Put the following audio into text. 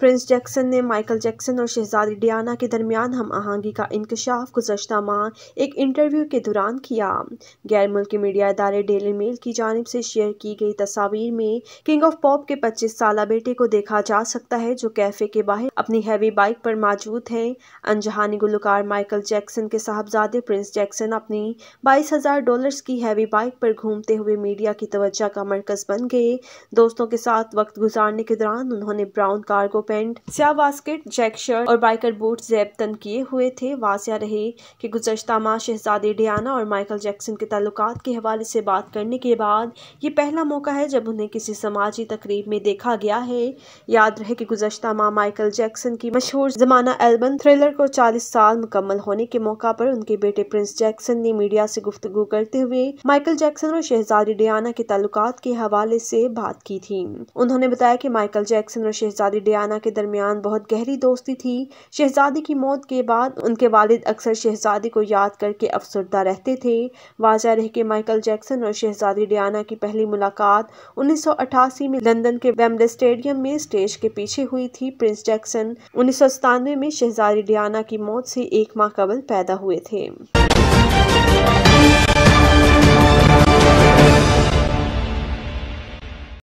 Prince Jackson ने Michael Jackson और शहजादी डियाना के दरमियान हम आहंगी का इंकशाफ गुजशत माह एक इंटरव्यू के दौरान किया गैर मुल्की मीडिया इदारे डेली मेल की जानब से शेयर की गई तस्वीर में किंग ऑफ पॉप के पच्चीस साल बेटे को देखा जा सकता है जो कैफे के बाहर अपनी हैवी बाइक पर मौजूद है अनजहानी गुलकार माइकल जैक्सन के साहबजादे प्रिंस जैक्सन अपनी बाईस हजार डॉलर की हैवी बाइक पर घूमते हुए मीडिया की तवज्जा का मरकज बन गए दोस्तों के साथ वक्त गुजारने के दौरान उन्होंने ब्राउन कार को पेंट स्या बास्केट जैक शर्ट और बाइकर बूट जैब तन किए हुए थे वाजिया रहे कि गुजशत माह शहजादे डियाना और माइकल जैक्सन के ताल्लुक के हवाले से बात करने के बाद ये पहला मौका है जब उन्हें किसी समाजी तकरीब में देखा गया है याद रहे कि गुजशत माह माइकल जैक्सन की मशहूर जमाना एल्बम थ्रिलर को चालीस साल मुकम्मल होने के मौका पर उनके बेटे प्रिंस जैक्सन ने मीडिया से गुफ्तगु करते हुए माइकल जैक्सन और शहजादी डियाना के ताल्लुक के हवाले से बात की थी उन्होंने बताया कि माइकल जैक्सन और शहजादी डियाना के दरमियान बहुत गहरी दोस्ती थी शहजादी की मौत के बाद उनके वालिद अक्सर शहजादी को याद करके अफसरदा रहते थे वाजा रह के माइकल जैक्सन और शहजादी डियाना की पहली मुलाकात 1988 में लंदन के वेम्बले स्टेडियम में स्टेज के पीछे हुई थी प्रिंस जैक्सन उन्नीस में शहजादी डियाना की मौत से एक माह कबल पैदा हुए थे